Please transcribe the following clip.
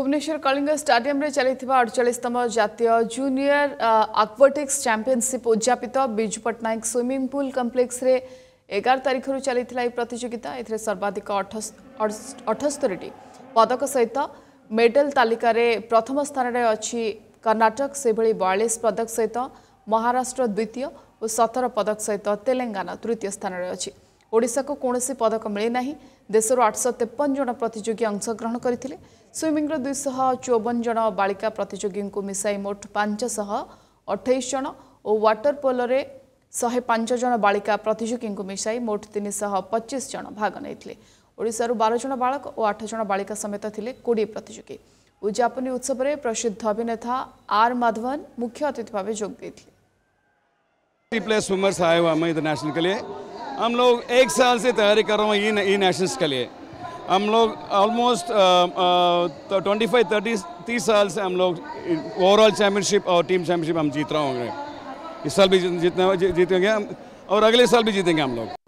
Bhubaneswar Kalinga stadium चलता अड़चाशतम जितिय जूनियर आक्वाटिक्स चंपिशिप उद्यापित Biju Patnaik swimming pool complex एगार तारीख रु चलता प्रतिजोगिता ए सर्वाधिक अठस्तरी पदक सहित मेडल तालिकार प्रथम स्थान में अच्छी कर्णाटक से बयालीस पदक सहित महाराष्ट्र द्वितीय और सतर पदक सहित तेलेाना तृतीय स्थान में अच्छी ओडिशा को कौन से पदक मिलना देशर आठश तेपन जन प्रतिजोगी अंशग्रहण करते स्विमिंग दुईश चौवन जन बालिका प्रतिजोगी को मिसाई मोट पांचशह अठाईस जन और व्टर पोल शहे पांच जन बालिका प्रतिजोगी को मिसाई मोट तीन शह पचिश जन भाग नहींशार बारज बालक और जन बालिका समेत थे कोड़े प्रतिजोगी उद्यापनी उत्सव में प्रसिद्ध अभिनेता आर माधवन मुख्य अतिथि भाव जोगद्ले हम लोग एक साल से तैयारी कर रहे हैं ई ई नेशंस के लिए हम लोग ऑलमोस्ट ट्वेंटी फाइव थर्टी तीस साल से हम लोग ओवरऑल चैम्पियनशिप और टीम चैम्पियनशिप हम जीत रहे होंगे इस साल भी जीतने जीतेंगे और अगले साल भी जीतेंगे हम लोग